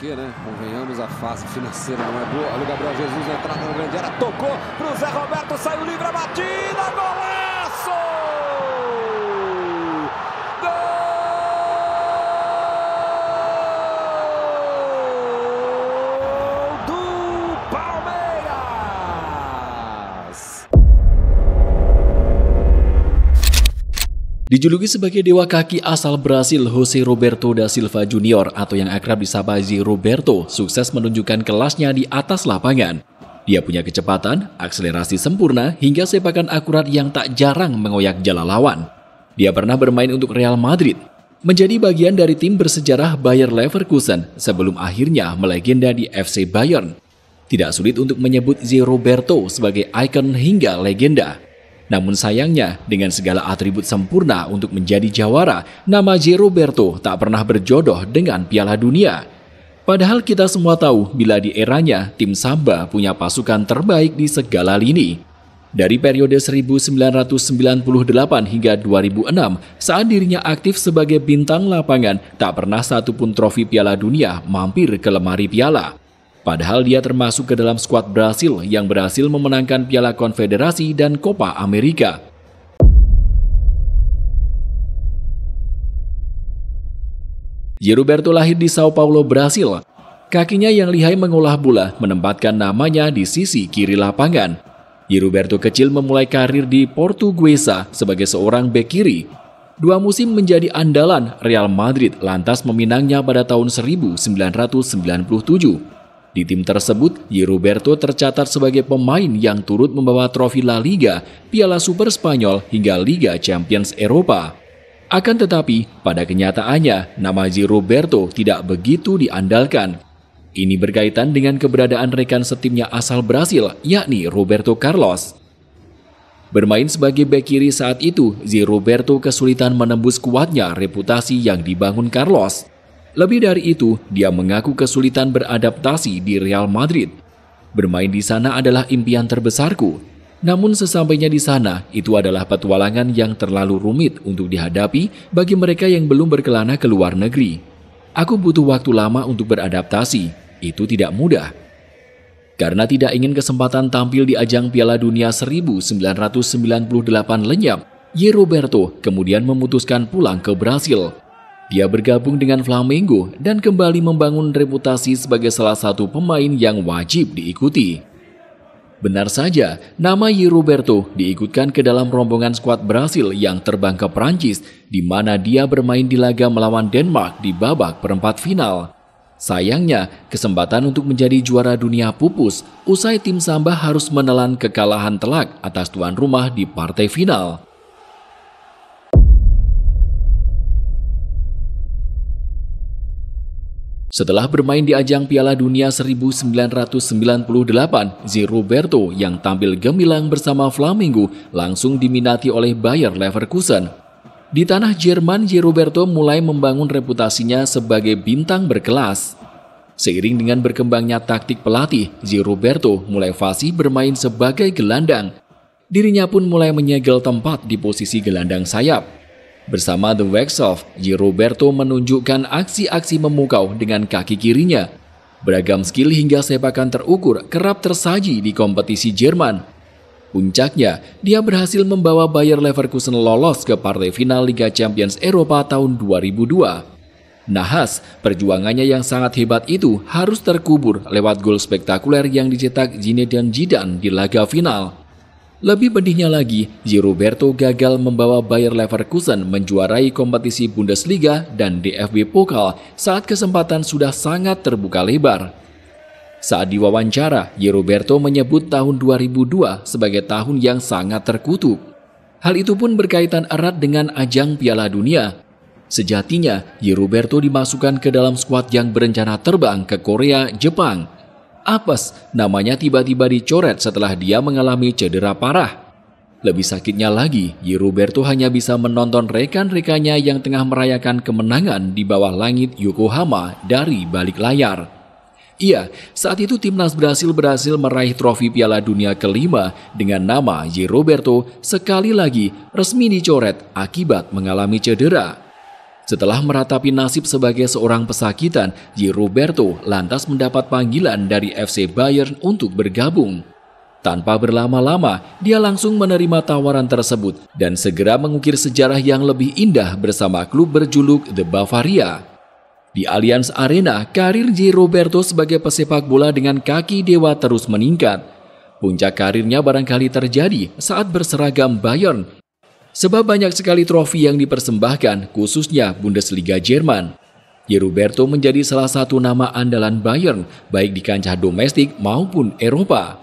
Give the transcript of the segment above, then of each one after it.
Porque, né? Convenhamos, a fase financeira não é boa. Olha o Gabriel Jesus entrada na grande área, tocou pro Zé Roberto, saiu livre a batida, goleiro! Dijuluki sebagai dewa kaki asal Brasil, Jose Roberto da Silva Junior atau yang akrab disapa Z Roberto sukses menunjukkan kelasnya di atas lapangan. Dia punya kecepatan, akselerasi sempurna, hingga sepakan akurat yang tak jarang mengoyak jala lawan. Dia pernah bermain untuk Real Madrid, menjadi bagian dari tim bersejarah Bayer Leverkusen sebelum akhirnya melegenda di FC Bayern. Tidak sulit untuk menyebut Z Roberto sebagai ikon hingga legenda. Namun sayangnya, dengan segala atribut sempurna untuk menjadi jawara, nama J. Roberto tak pernah berjodoh dengan Piala Dunia. Padahal kita semua tahu bila di eranya, tim Samba punya pasukan terbaik di segala lini. Dari periode 1998 hingga 2006, saat dirinya aktif sebagai bintang lapangan, tak pernah satupun trofi Piala Dunia mampir ke lemari piala. Padahal dia termasuk ke dalam skuad Brasil yang berhasil memenangkan Piala Konfederasi dan Copa America. Yeruberto lahir di Sao Paulo, Brasil. Kakinya yang lihai mengolah bola menempatkan namanya di sisi kiri lapangan. Yeruberto kecil memulai karir di Portuguesa sebagai seorang bek kiri. Dua musim menjadi andalan Real Madrid lantas meminangnya pada tahun 1997. Di tim tersebut, Di Roberto tercatat sebagai pemain yang turut membawa trofi La Liga, Piala Super Spanyol hingga Liga Champions Eropa. Akan tetapi, pada kenyataannya, nama Di Roberto tidak begitu diandalkan. Ini berkaitan dengan keberadaan rekan setimnya asal Brasil, yakni Roberto Carlos. Bermain sebagai bek kiri saat itu, Zi Roberto kesulitan menembus kuatnya reputasi yang dibangun Carlos. Lebih dari itu, dia mengaku kesulitan beradaptasi di Real Madrid. Bermain di sana adalah impian terbesarku. Namun sesampainya di sana, itu adalah petualangan yang terlalu rumit untuk dihadapi bagi mereka yang belum berkelana ke luar negeri. Aku butuh waktu lama untuk beradaptasi. Itu tidak mudah. Karena tidak ingin kesempatan tampil di ajang Piala Dunia 1998 lenyap, Ye Roberto kemudian memutuskan pulang ke Brasil. Dia bergabung dengan Flamengo dan kembali membangun reputasi sebagai salah satu pemain yang wajib diikuti. Benar saja, nama Y. Roberto diikutkan ke dalam rombongan skuad Brasil yang terbang ke Prancis, di mana dia bermain di laga melawan Denmark di babak perempat final. Sayangnya, kesempatan untuk menjadi juara dunia pupus usai tim Samba harus menelan kekalahan telak atas tuan rumah di partai final. Setelah bermain di ajang Piala Dunia 1998, Zi Roberto yang tampil gemilang bersama Flamengo langsung diminati oleh Bayer Leverkusen. Di tanah Jerman, Zi Roberto mulai membangun reputasinya sebagai bintang berkelas. Seiring dengan berkembangnya taktik pelatih, Zi Roberto mulai fasih bermain sebagai gelandang. Dirinya pun mulai menyegel tempat di posisi gelandang sayap. Bersama The Wax Off, Giroberto Roberto menunjukkan aksi-aksi memukau dengan kaki kirinya. Beragam skill hingga sepakan terukur kerap tersaji di kompetisi Jerman. Puncaknya, dia berhasil membawa Bayer Leverkusen lolos ke partai final Liga Champions Eropa tahun 2002. Nahas, perjuangannya yang sangat hebat itu harus terkubur lewat gol spektakuler yang dicetak Zinedine Zidane di laga final. Lebih pedihnya lagi, Giroberto gagal membawa Bayer Leverkusen menjuarai kompetisi Bundesliga dan DFB Pokal saat kesempatan sudah sangat terbuka lebar. Saat diwawancara, Giroberto menyebut tahun 2002 sebagai tahun yang sangat terkutuk. Hal itu pun berkaitan erat dengan ajang Piala Dunia. Sejatinya, Giroberto dimasukkan ke dalam skuad yang berencana terbang ke Korea, Jepang, apes namanya tiba-tiba dicoret setelah dia mengalami cedera parah. Lebih sakitnya lagi, Yeruberto hanya bisa menonton rekan-rekannya yang tengah merayakan kemenangan di bawah langit Yokohama dari balik layar. Iya, saat itu timnas Brasil berhasil meraih trofi Piala Dunia kelima dengan nama Yeroberto sekali lagi resmi dicoret akibat mengalami cedera. Setelah meratapi nasib sebagai seorang pesakitan, Di Roberto lantas mendapat panggilan dari FC Bayern untuk bergabung. Tanpa berlama-lama, dia langsung menerima tawaran tersebut dan segera mengukir sejarah yang lebih indah bersama klub berjuluk The Bavaria. Di Allianz Arena, karir J. Roberto sebagai pesepak bola dengan kaki dewa terus meningkat. Puncak karirnya barangkali terjadi saat berseragam Bayern Sebab banyak sekali trofi yang dipersembahkan, khususnya Bundesliga Jerman. Yeruberto menjadi salah satu nama andalan Bayern, baik di kancah domestik maupun Eropa.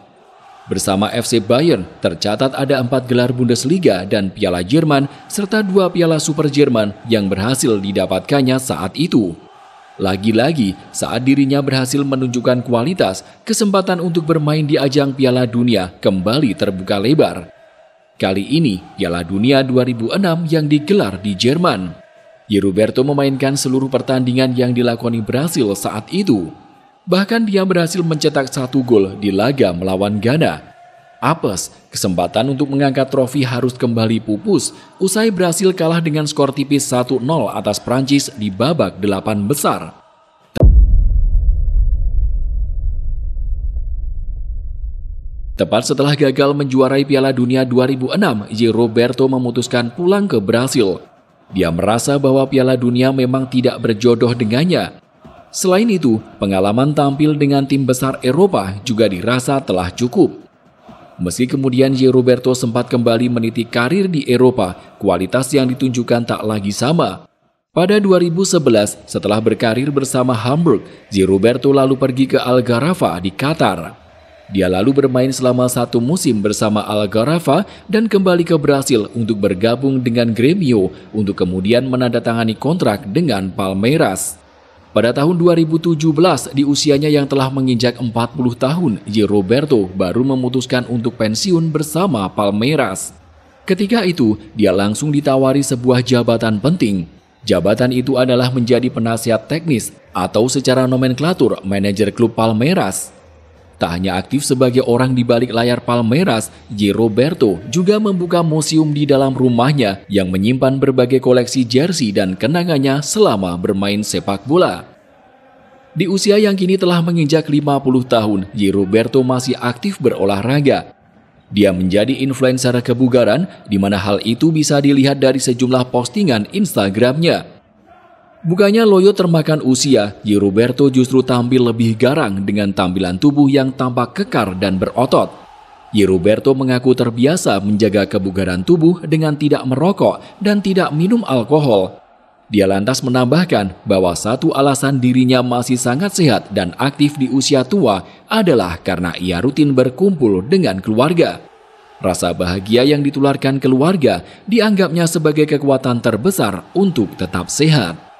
Bersama FC Bayern, tercatat ada empat gelar Bundesliga dan Piala Jerman, serta dua Piala Super Jerman yang berhasil didapatkannya saat itu. Lagi-lagi, saat dirinya berhasil menunjukkan kualitas, kesempatan untuk bermain di ajang Piala Dunia kembali terbuka lebar. Kali ini ialah Dunia 2006 yang digelar di Jerman. Yeruberto memainkan seluruh pertandingan yang dilakoni Brasil saat itu. Bahkan dia berhasil mencetak satu gol di laga melawan Ghana. Apes, kesempatan untuk mengangkat trofi harus kembali pupus usai Brasil kalah dengan skor tipis 1-0 atas Prancis di babak delapan besar. Tepat setelah gagal menjuarai Piala Dunia 2006, J. Roberto memutuskan pulang ke Brasil. Dia merasa bahwa Piala Dunia memang tidak berjodoh dengannya. Selain itu, pengalaman tampil dengan tim besar Eropa juga dirasa telah cukup. Meski kemudian J. Roberto sempat kembali meniti karir di Eropa, kualitas yang ditunjukkan tak lagi sama. Pada 2011, setelah berkarir bersama Hamburg, J. Roberto lalu pergi ke Algarava di Qatar. Dia lalu bermain selama satu musim bersama Algarava dan kembali ke Brasil untuk bergabung dengan Gremio untuk kemudian menandatangani kontrak dengan Palmeiras. Pada tahun 2017, di usianya yang telah menginjak 40 tahun, J. Roberto baru memutuskan untuk pensiun bersama Palmeiras. Ketika itu, dia langsung ditawari sebuah jabatan penting. Jabatan itu adalah menjadi penasihat teknis atau secara nomenklatur manajer klub Palmeiras. Tak hanya aktif sebagai orang di balik layar Palmeiras, J. Roberto juga membuka museum di dalam rumahnya yang menyimpan berbagai koleksi jersey dan kenangannya selama bermain sepak bola. Di usia yang kini telah menginjak 50 tahun, J. Roberto masih aktif berolahraga. Dia menjadi influencer kebugaran, di mana hal itu bisa dilihat dari sejumlah postingan Instagramnya. Bukannya Loyo termakan usia, Yeruberto justru tampil lebih garang dengan tampilan tubuh yang tampak kekar dan berotot. Yeruberto mengaku terbiasa menjaga kebugaran tubuh dengan tidak merokok dan tidak minum alkohol. Dia lantas menambahkan bahwa satu alasan dirinya masih sangat sehat dan aktif di usia tua adalah karena ia rutin berkumpul dengan keluarga. Rasa bahagia yang ditularkan keluarga dianggapnya sebagai kekuatan terbesar untuk tetap sehat.